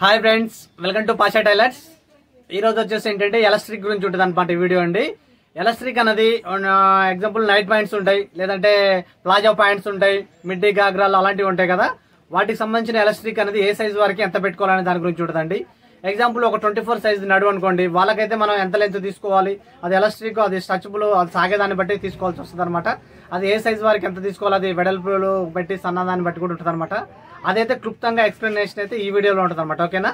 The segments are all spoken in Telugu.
hi friends welcome to Pasha tailors ఈరోజు వచ్చేసి ఏంటంటే ఎలస్ట్రిక్ గురించి ఉంటుంది అనమాట ఈ వీడియో అండి ఎలక్ట్రిక్ అనేది ఎగ్జాంపుల్ నైట్ పాయింట్స్ ఉంటాయి లేదంటే ప్లాజా పాయింట్స్ ఉంటాయి మిడ్డీ గాగ్రాలు అలాంటివి ఉంటాయి కదా వాటికి సంబంధించిన ఎలస్ట్రిక్ అనేది ఏ సైజ్ వరకు ఎంత పెట్టుకోవాలనే దాని గురించి ఉంటుందండి ఎగ్జాంపుల్ ఒక ట్వంటీ ఫోర్ సైజ్ నడు అనుకోండి వాళ్ళకైతే మనం ఎంత లెంత్ తీసుకోవాలి అది ఎలస్ట్రిక్ అది స్ట్రచబుల్ అది సాగేదాన్ని బట్టి తీసుకోవాల్సి వస్తుంది అనమాట అది ఏ సైజ్ వారికి ఎంత తీసుకోవాలి అది వెడల్పులు బట్టి సన్నదాన్ని బట్టి కూడా ఉంటుంది అనమాట అదైతే క్లుప్తంగా ఎక్స్ప్లెనేషన్ అయితే ఈ వీడియోలో ఉంటుంది అనమాట ఓకేనా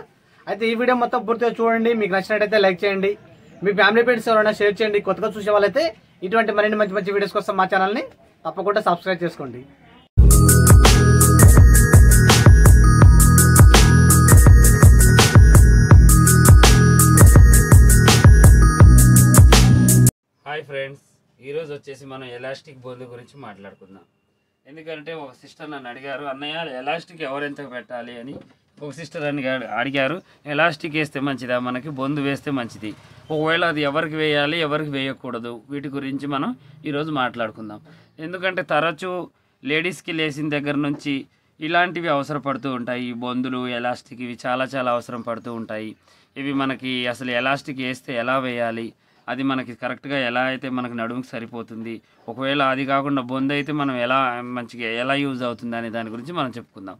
అయితే ఈ వీడియో మొత్తం పూర్తిగా చూడండి మీకు నచ్చినట్టయితే లైక్ చేయండి మీ ఫ్యామిలీ ఫ్రెండ్స్ ఎవరైనా షేర్ చేయండి కొత్తగా చూసే వాళ్ళైతే ఇటువంటి మరిన్ని మంచి మంచి వీడియోస్ కోసం మా ఛానల్ని తప్పకుండా సబ్స్క్రైబ్ చేసుకోండి హాయ్ ఫ్రెండ్స్ ఈరోజు వచ్చేసి మనం ఎలాస్టిక్ బోర్లు గురించి మాట్లాడుకుందాం ఎందుకంటే ఒక సిస్టర్ నన్ను అడిగారు అన్నయ్య ఎలాస్టిక్ ఎవరెంత పెట్టాలి అని ఒక సిస్టర్ అని అడిగారు ఎలాస్టిక్ వేస్తే మంచిదా మనకి బొందు వేస్తే మంచిది ఒకవేళ అది ఎవరికి వేయాలి ఎవరికి వేయకూడదు వీటి గురించి మనం ఈరోజు మాట్లాడుకుందాం ఎందుకంటే తరచూ లేడీస్కి లేచిన దగ్గర నుంచి ఇలాంటివి అవసరపడుతూ ఉంటాయి బొందులు ఎలాస్టిక్ ఇవి చాలా చాలా అవసరం పడుతూ ఉంటాయి ఇవి మనకి అసలు ఎలాస్టిక్ వేస్తే ఎలా వేయాలి అది మనకి కరెక్ట్గా ఎలా అయితే మనకు నడుముకి సరిపోతుంది ఒకవేళ అది కాకుండా బొంద అయితే మనం ఎలా మంచిగా ఎలా యూజ్ అవుతుంది అనే దాని గురించి మనం చెప్పుకుందాం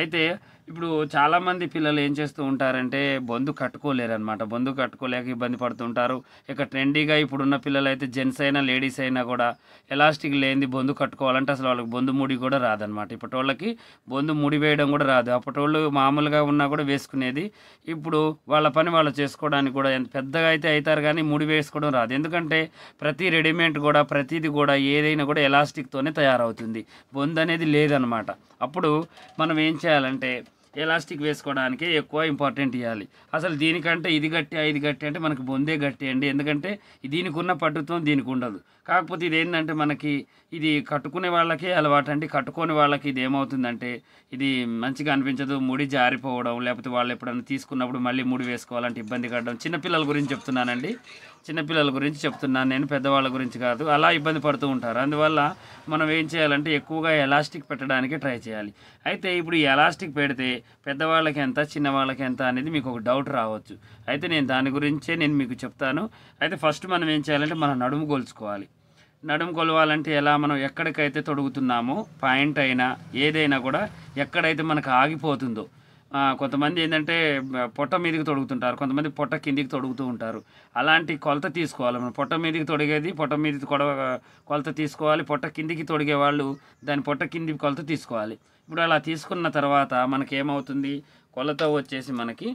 అయితే ఇప్పుడు చాలామంది పిల్లలు ఏం చేస్తూ ఉంటారంటే బంధు కట్టుకోలేరు అనమాట కట్టుకోలేక ఇబ్బంది పడుతుంటారు ఇక ట్రెండీగా ఇప్పుడున్న పిల్లలు అయితే జెంట్స్ అయినా లేడీస్ అయినా కూడా ఎలాస్టిక్ లేనిది బొందు కట్టుకోవాలంటే అసలు వాళ్ళకి బొందు ముడి కూడా రాదనమాట ఇప్పటి వాళ్ళకి బొందు ముడి వేయడం కూడా రాదు అప్పటి వాళ్ళు మామూలుగా ఉన్నా కూడా వేసుకునేది ఇప్పుడు వాళ్ళ పని వాళ్ళు చేసుకోవడానికి కూడా ఎంత పెద్దగా అయితే అవుతారు కానీ ముడి వేసుకోవడం రాదు ఎందుకంటే ప్రతి రెడీమేడ్ కూడా ప్రతిది కూడా ఏదైనా కూడా ఎలాస్టిక్తోనే తయారవుతుంది బొందు అనేది లేదనమాట అప్పుడు మనం ఏం చేయాలంటే ఎలాస్టిక్ వేసుకోవడానికే ఎక్కువ ఇంపార్టెంట్ ఇవ్వాలి అసలు దీనికంటే ఇది గట్టి ఐదు గట్టి అంటే మనకు బొందే గట్టి అండి ఎందుకంటే దీనికి ఉన్న పట్టుత్వం దీనికి ఉండదు కాకపోతే ఇది ఏంటంటే మనకి ఇది కట్టుకునే వాళ్ళకే అలవాటు అండి కట్టుకునే వాళ్ళకి ఇది ఏమవుతుందంటే ఇది మంచిగా అనిపించదు ముడి జారిపోవడం లేకపోతే వాళ్ళు ఎప్పుడైనా తీసుకున్నప్పుడు మళ్ళీ ముడి వేసుకోవాలంటే ఇబ్బంది పడడం చిన్నపిల్లల గురించి చెప్తున్నానండి చిన్నపిల్లల గురించి చెప్తున్నాను నేను పెద్దవాళ్ళ గురించి కాదు అలా ఇబ్బంది పడుతూ ఉంటారు అందువల్ల మనం ఏం చేయాలంటే ఎక్కువగా ఎలాస్టిక్ పెట్టడానికి ట్రై చేయాలి అయితే ఇప్పుడు ఎలాస్టిక్ పెడితే పెద్దవాళ్ళకి ఎంత చిన్నవాళ్ళకి ఎంత అనేది మీకు ఒక డౌట్ రావచ్చు అయితే నేను దాని గురించే నేను మీకు చెప్తాను అయితే ఫస్ట్ మనం ఏం చేయాలంటే మనం నడుము కొలుచుకోవాలి నడుము కొలవాలంటే ఎలా మనం ఎక్కడికైతే తొడుగుతున్నామో పాయింట్ అయినా ఏదైనా కూడా ఎక్కడైతే మనకు ఆగిపోతుందో కొంతమంది ఏంటంటే పొట్ట మీదకి తొడుగుతుంటారు కొంతమంది పొట్ట కిందికి తొడుగుతూ ఉంటారు అలాంటి కొలత తీసుకోవాలి మనం పొట్ట మీదకి తొడిగేది పొట్ట మీదకి కొడ కొలత తీసుకోవాలి పొట్ట కిందికి తొడిగే వాళ్ళు దాని పొట్ట కింది కొలత తీసుకోవాలి ఇప్పుడు అలా తీసుకున్న తర్వాత మనకి ఏమవుతుంది కొలత వచ్చేసి మనకి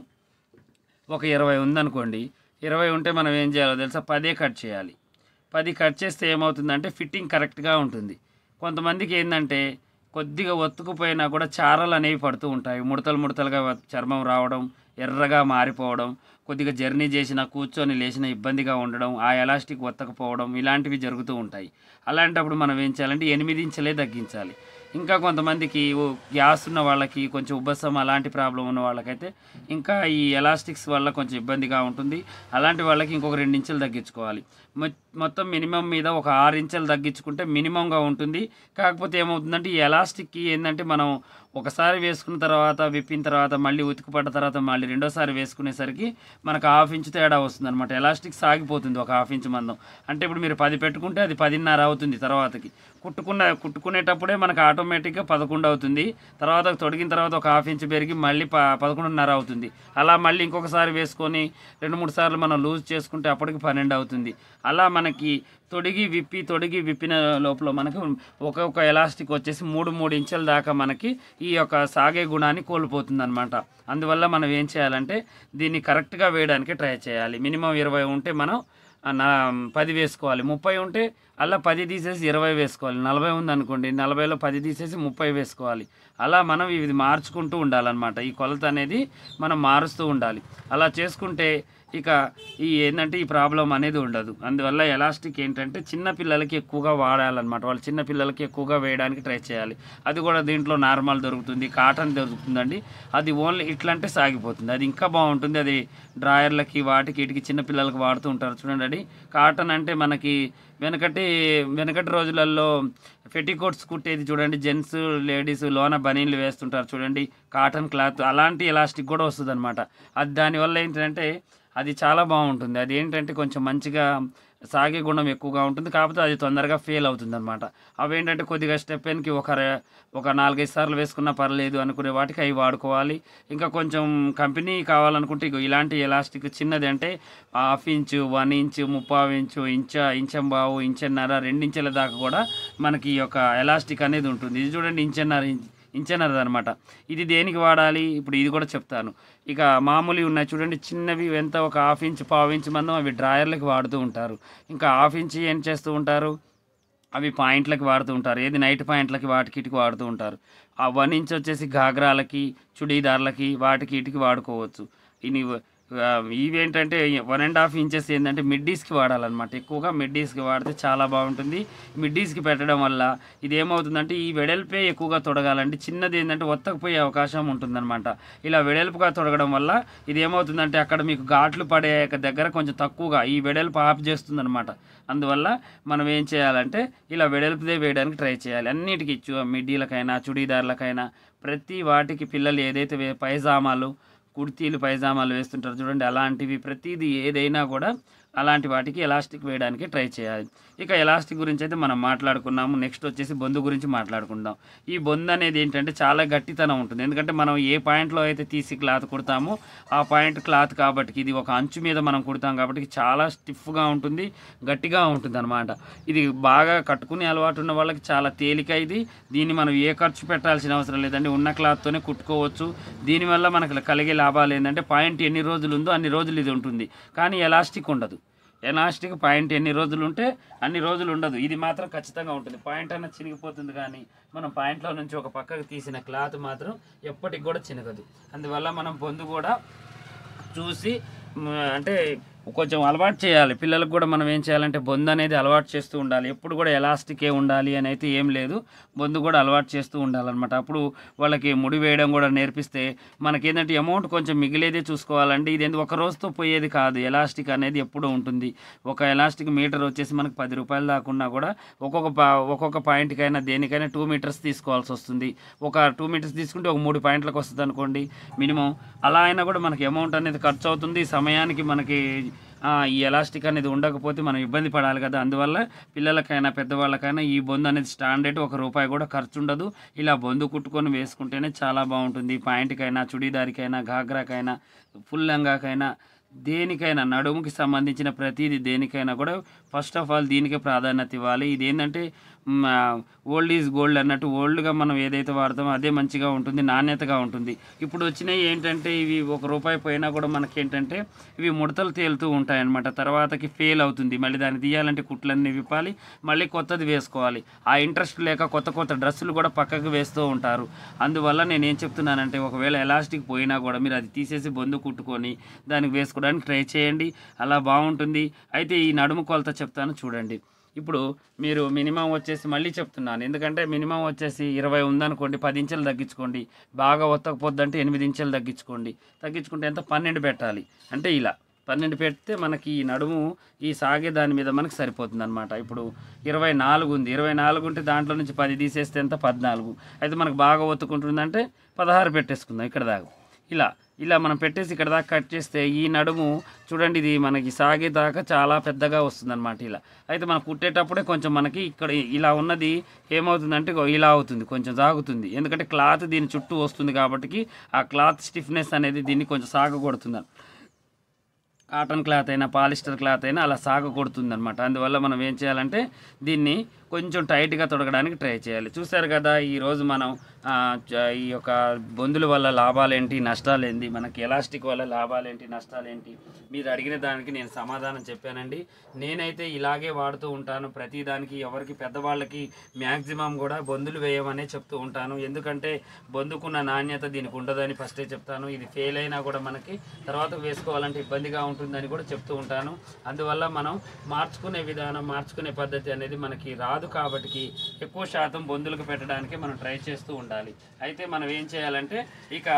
ఒక ఇరవై ఉందనుకోండి ఇరవై ఉంటే మనం ఏం చేయాలో తెలుసా పదే కట్ చేయాలి పది కట్ చేస్తే ఏమవుతుందంటే ఫిట్టింగ్ కరెక్ట్గా ఉంటుంది కొంతమందికి ఏంటంటే కొద్దిగా ఒత్తుకుపోయినా కూడా చారలు అనేవి పడుతూ ఉంటాయి ముడతలు ముడతలుగా చర్మం రావడం ఎర్రగా మారిపోవడం కొద్దిగా జర్నీ చేసిన కూర్చొని లేచిన ఇబ్బందిగా ఉండడం ఆ ఎలాస్టిక్ ఒత్తకపోవడం ఇలాంటివి జరుగుతూ ఉంటాయి అలాంటప్పుడు మనం ఏం చేయాలంటే ఎనిమిది ఇంచలే తగ్గించాలి ఇంకా కొంతమందికి గ్యాస్ ఉన్న వాళ్ళకి కొంచెం ఉబ్బసం అలాంటి ప్రాబ్లం ఉన్న వాళ్ళకైతే ఇంకా ఈ ఎలాస్టిక్స్ వల్ల కొంచెం ఇబ్బందిగా ఉంటుంది అలాంటి వాళ్ళకి ఇంకొక రెండు ఇంచులు తగ్గించుకోవాలి మొత్తం మినిమం మీద ఒక ఆరు ఇంచెలు తగ్గించుకుంటే మినిమంగా ఉంటుంది కాకపోతే ఏమవుతుందంటే ఈ ఎలాస్టిక్కి ఏంటంటే మనం ఒకసారి వేసుకున్న తర్వాత విప్పిన తర్వాత మళ్ళీ ఉతికిపడ్డ తర్వాత మళ్ళీ రెండోసారి వేసుకునేసరికి మనకు హాఫ్ ఇంచ్ తేడా వస్తుంది అనమాట ఎలాస్టిక్ సాగిపోతుంది ఒక హాఫ్ ఇంచ్ మందం అంటే ఇప్పుడు మీరు పది పెట్టుకుంటే అది పదిన్నర అవుతుంది తర్వాతకి కుట్టుకున్న కుట్టుకునేటప్పుడే మనకు ఆటోమేటిక్గా పదకొండు అవుతుంది తర్వాత తొడిగిన తర్వాత ఒక హాఫ్ ఇంచ్ పెరిగి మళ్ళీ ప పదకొండున్నర అవుతుంది అలా మళ్ళీ ఇంకొకసారి వేసుకొని రెండు మూడు సార్లు మనం లూజ్ చేసుకుంటే అప్పటికి పన్నెండు అవుతుంది అలా మనకి తొడిగి విప్పి తొడిగి విప్పిన లోపల మనకు ఒక్కొక్క ఎలాస్టిక్ వచ్చేసి మూడు మూడు ఇంచెల దాకా మనకి ఈ యొక్క సాగే గుణాన్ని కోల్పోతుంది అనమాట అందువల్ల మనం ఏం చేయాలంటే దీన్ని కరెక్ట్గా వేయడానికి ట్రై చేయాలి మినిమం ఇరవై ఉంటే మనం నా పది వేసుకోవాలి ముప్పై ఉంటే అలా పది తీసేసి ఇరవై వేసుకోవాలి నలభై ఉంది అనుకోండి నలభైలో పది తీసేసి ముప్పై వేసుకోవాలి అలా మనం ఇది మార్చుకుంటూ ఉండాలన్నమాట ఈ కొలత అనేది మనం మారుస్తూ ఉండాలి అలా చేసుకుంటే ఇక ఈ ఏంటంటే ఈ ప్రాబ్లం అనేది ఉండదు అందువల్ల ఎలాస్టిక్ ఏంటంటే చిన్న పిల్లలకి ఎక్కువగా వాడాలన్నమాట వాళ్ళు చిన్న పిల్లలకి ఎక్కువగా వేయడానికి ట్రై చేయాలి అది కూడా దీంట్లో నార్మల్ దొరుకుతుంది కాటన్ దొరుకుతుందండి అది ఓన్లీ ఇట్లంటే సాగిపోతుంది అది ఇంకా బాగుంటుంది అది డ్రాయర్లకి వాటికి ఇటుకి చిన్న పిల్లలకి వాడుతూ ఉంటారు చూడండి కాటన్ అంటే మనకి వెనకటి వెనకటి రోజులలో ఫెటికోట్స్ కుట్టేది చూడండి జెంట్స్ లేడీస్ లోన బనీన్లు వేస్తుంటారు చూడండి కాటన్ క్లాత్ అలాంటి ఎలాస్టిక్ కూడా వస్తుంది అనమాట అది దానివల్ల ఏంటంటే అది చాలా బాగుంటుంది అది ఏంటంటే కొంచెం మంచిగా సాగే గుణం ఎక్కువగా ఉంటుంది కాకపోతే అది తొందరగా ఫెయిల్ అవుతుంది అనమాట అవి ఏంటంటే కొద్దిగా స్టెపెన్కి ఒక ఒక నాలుగైదు సార్లు వేసుకున్నా పర్లేదు అనుకునే వాటికి అవి వాడుకోవాలి ఇంకా కొంచెం కంపెనీ కావాలనుకుంటే ఇక ఇలాంటి ఎలాస్టిక్ చిన్నది అంటే హాఫ్ ఇంచ్ వన్ ఇంచ్ ముప్పావు ఇంచు ఇంచ ఇంచెం బావు ఇంచెన్నర రెండించెల దాకా కూడా మనకి ఈ యొక్క ఎలాస్టిక్ అనేది ఉంటుంది ఇది చూడండి ఇంచెన్నర ఇంచనర్ అనమాట ఇది దేనికి వాడాలి ఇప్పుడు ఇది కూడా చెప్తాను ఇక మామూలు ఉన్నాయి చూడండి చిన్నవి ఎంత ఒక హాఫ్ ఇంచ్ పావు ఇంచ్ మందం అవి డ్రాయర్లకు వాడుతూ ఉంటారు ఇంకా హాఫ్ ఇంచ్ ఏం చేస్తూ ఉంటారు అవి పాయింట్లకి వాడుతూ ఉంటారు ఏది నైట్ పాయింట్లకి వాటికిటికి వాడుతూ ఉంటారు ఆ వన్ ఇంచ్ వచ్చేసి ఘాగ్రాలకి చుడీదార్లకి వాటికి ఇటుకి వాడుకోవచ్చు ఇవి ఇవేంటంటే వన్ అండ్ హాఫ్ ఇంచెస్ ఏంటంటే మిడ్డీస్కి వాడాలన్నమాట ఎక్కువగా మిడ్డీస్కి వాడితే చాలా బాగుంటుంది మిడ్డీస్కి పెట్టడం వల్ల ఇది ఏమవుతుందంటే ఈ వెడల్పే ఎక్కువగా తొడగాలంటే చిన్నది ఏంటంటే ఒత్తకపోయే అవకాశం ఉంటుందన్నమాట ఇలా వెడల్పుగా తొడగడం వల్ల ఇది ఏమవుతుందంటే అక్కడ మీకు ఘాట్లు పడే దగ్గర కొంచెం తక్కువగా ఈ వెడల్పు ఆఫ్ చేస్తుందన్నమాట అందువల్ల మనం ఏం చేయాలంటే ఇలా వెడల్పుదే వేయడానికి ట్రై చేయాలి అన్నిటికీ మిడ్డీలకైనా చుడీదార్లకైనా ప్రతి వాటికి పిల్లలు ఏదైతే పైజామాలు కుర్తీలు పైజామాలు వేస్తుంటారు చూడండి అలాంటివి ప్రతిదీ ఏదైనా కూడా అలాంటి వాటికి ఎలాస్టిక్ వేయడానికి ట్రై చేయాలి ఇక ఎలాస్టిక్ గురించి అయితే మనం మాట్లాడుకున్నాము నెక్స్ట్ వచ్చేసి బొందు గురించి మాట్లాడుకుందాం ఈ బొందు అనేది ఏంటంటే చాలా గట్టితనం ఉంటుంది ఎందుకంటే మనం ఏ పాయింట్లో అయితే తీసి క్లాత్ కుడతామో ఆ పాయింట్ క్లాత్ కాబట్టి ఇది ఒక అంచు మీద మనం కుడతాం కాబట్టి చాలా స్టిఫ్గా ఉంటుంది గట్టిగా ఉంటుంది అనమాట ఇది బాగా కట్టుకునే అలవాటు ఉన్న వాళ్ళకి చాలా తేలిక ఇది దీన్ని మనం ఏ ఖర్చు పెట్టాల్సిన అవసరం లేదండి ఉన్న క్లాత్తోనే కుట్టుకోవచ్చు దీనివల్ల మనకు కలిగే లాభాలు ఏంటంటే పాయింట్ ఎన్ని రోజులు ఉందో అన్ని రోజులు ఇది ఉంటుంది కానీ ఎలాస్టిక్ ఉండదు ఎలాస్టిక్ పాయింట్ ఎన్ని రోజులు ఉంటే అన్ని రోజులు ఉండదు ఇది మాత్రం ఖచ్చితంగా ఉంటుంది పాయింట్ అన్న చినిగిపోతుంది కానీ మనం పాయింట్లో నుంచి ఒక పక్కకు తీసిన క్లాత్ మాత్రం ఎప్పటికి కూడా చినగదు అందువల్ల మనం పొందు కూడా చూసి అంటే కొంచెం అలవాటు చేయాలి పిల్లలకు కూడా మనం ఏం చేయాలంటే బొందు అనేది అలవాటు చేస్తూ ఉండాలి ఎప్పుడు కూడా ఎలాస్టికే ఉండాలి అని అయితే ఏం లేదు బొందు కూడా అలవాటు చేస్తూ ఉండాలన్నమాట అప్పుడు వాళ్ళకి ముడి వేయడం కూడా నేర్పిస్తే మనకేంటంటే అమౌంట్ కొంచెం మిగిలేదే చూసుకోవాలండి ఇది ఒక రోజుతో పోయేది కాదు ఎలాస్టిక్ అనేది ఎప్పుడూ ఉంటుంది ఒక ఎలాస్టిక్ మీటర్ వచ్చేసి మనకు పది రూపాయలు దాకున్నా కూడా ఒక్కొక్క ఒక్కొక్క పాయింట్కైనా దేనికైనా టూ మీటర్స్ తీసుకోవాల్సి వస్తుంది ఒక టూ మీటర్స్ తీసుకుంటే ఒక మూడు పాయింట్లకు వస్తుంది అనుకోండి మినిమం అలా అయినా కూడా మనకి అమౌంట్ అనేది ఖర్చు అవుతుంది సమయానికి మనకి ఈ ఎలాస్టిక్ అనేది ఉండకపోతే మనం ఇబ్బంది పడాలి కదా అందువల్ల పిల్లలకైనా పెద్దవాళ్ళకైనా ఈ బొందు అనేది స్టాండర్డ్ ఒక రూపాయి కూడా ఖర్చు ఉండదు ఇలా బొందు కుట్టుకొని వేసుకుంటేనే చాలా బాగుంటుంది పాయింట్కైనా చుడీదారికైనా ఘాగ్రాకైనా ఫుల్ లంగాకైనా దేనికైనా నడుముకి సంబంధించిన ప్రతిదీ దేనికైనా కూడా ఫస్ట్ ఆఫ్ ఆల్ దీనికే ప్రాధాన్యత ఇవ్వాలి ఇదేంటంటే ఓల్డ్ ఈజ్ గోల్డ్ అన్నట్టు ఓల్డ్గా మనం ఏదైతే వాడతామో అదే మంచిగా ఉంటుంది నాణ్యతగా ఉంటుంది ఇప్పుడు వచ్చినవి ఏంటంటే ఇవి ఒక రూపాయి పోయినా కూడా మనకేంటంటే ఇవి ముడతలు తేలుతూ ఉంటాయన్నమాట తర్వాతకి ఫెయిల్ అవుతుంది మళ్ళీ దాన్ని తీయాలంటే కుట్లన్నీ విప్పాలి మళ్ళీ కొత్తది వేసుకోవాలి ఆ ఇంట్రెస్ట్ లేక కొత్త కొత్త డ్రెస్సులు కూడా పక్కకు వేస్తూ ఉంటారు అందువల్ల నేను ఏం చెప్తున్నానంటే ఒకవేళ ఎలాస్టిక్ పోయినా కూడా మీరు అది తీసేసి బొందు కుట్టుకొని దానికి వేసుకోవడానికి ట్రై చేయండి అలా బాగుంటుంది అయితే ఈ నడుము కొలత చెప్తాను చూడండి ఇప్పుడు మీరు మినిమం వచ్చేసి మళ్ళీ చెప్తున్నాను ఎందుకంటే మినిమం వచ్చేసి ఇరవై ఉందనుకోండి పది ఇంచులు తగ్గించుకోండి బాగా ఒత్తకపోద్దంటే ఎనిమిది ఇంచులు తగ్గించుకోండి తగ్గించుకుంటే ఎంత పన్నెండు పెట్టాలి అంటే ఇలా పన్నెండు పెడితే మనకి ఈ నడుము ఈ సాగే దాని మీద మనకి సరిపోతుంది అనమాట ఇప్పుడు ఇరవై నాలుగు ఉంది ఇరవై నాలుగు ఉంటే దాంట్లో నుంచి పది తీసేస్తే ఎంత పద్నాలుగు అయితే మనకు బాగా ఒత్తుకుంటుందంటే పదహారు పెట్టేసుకుందాం ఇక్కడ దాకా ఇలా ఇలా మనం పెట్టేసి ఇక్కడ దాకా కట్ చేస్తే ఈ నడుము చూడండి ఇది మనకి సాగేదాకా చాలా పెద్దగా వస్తుందన్నమాట ఇలా అయితే మనం కుట్టేటప్పుడే కొంచెం మనకి ఇక్కడ ఇలా ఉన్నది ఏమవుతుందంటే ఇలా అవుతుంది కొంచెం సాగుతుంది ఎందుకంటే క్లాత్ దీని చుట్టూ వస్తుంది కాబట్టి ఆ క్లాత్ స్టిఫ్నెస్ అనేది దీన్ని కొంచెం సాగకూడుతుంది కాటన్ క్లాత్ అయినా పాలిస్టర్ క్లాత్ అయినా అలా సాగకూడుతుంది అనమాట అందువల్ల మనం ఏం చేయాలంటే దీన్ని కొంచెం టైట్గా తొడగడానికి ట్రై చేయాలి చూశారు కదా ఈరోజు మనం ఈ యొక్క బొందుల వల్ల లాభాలేంటి నష్టాలేంటి మనకి ఎలాస్టిక్ వల్ల లాభాలేంటి నష్టాలేంటి మీరు అడిగిన దానికి నేను సమాధానం చెప్పానండి నేనైతే ఇలాగే వాడుతూ ఉంటాను ప్రతి దానికి ఎవరికి పెద్దవాళ్ళకి మ్యాక్సిమం కూడా బొందులు వేయమనే చెప్తూ ఉంటాను ఎందుకంటే బొందుకున్న నాణ్యత దీనికి ఉండదని ఫస్టే చెప్తాను ఇది ఫెయిల్ అయినా కూడా మనకి తర్వాత వేసుకోవాలంటే ఇబ్బందిగా ఉంటుందని కూడా చెప్తూ ఉంటాను అందువల్ల మనం మార్చుకునే విధానం మార్చుకునే పద్ధతి అనేది మనకి రా కాదు కాబట్టి ఎక్కువ శాతం బొందులకు పెట్టడానికి మనం ట్రై చేస్తూ ఉండాలి అయితే మనం ఏం చేయాలంటే ఇక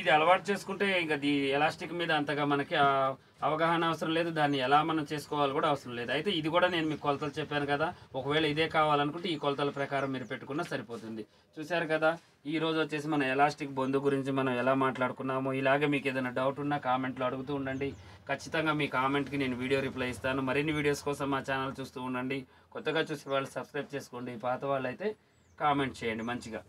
ఇది అలవాటు చేసుకుంటే ఇంకా ది ఎలాస్టిక్ మీద అంతగా మనకి అవగాహన అవసరం లేదు దాన్ని ఎలా మనం చేసుకోవాలి కూడా అవసరం లేదు అయితే ఇది కూడా నేను మీకు కొలతలు చెప్పాను కదా ఒకవేళ ఇదే కావాలనుకుంటే ఈ కొలతల ప్రకారం మీరు పెట్టుకున్నా సరిపోతుంది చూశారు కదా ఈ రోజు వచ్చేసి మన ఎలాస్టిక్ బొందు గురించి మనం ఎలా మాట్లాడుకున్నాము ఇలాగే మీకు ఏదైనా డౌట్ ఉన్నా కామెంట్లో అడుగుతూ ఉండండి ఖచ్చితంగా మీ కామెంట్కి నేను వీడియో రిప్లై ఇస్తాను మరిన్ని వీడియోస్ కోసం మా ఛానల్ చూస్తూ ఉండండి కొత్తగా చూసే వాళ్ళు సబ్స్క్రైబ్ చేసుకోండి పాత వాళ్ళైతే కామెంట్ చేయండి మంచిగా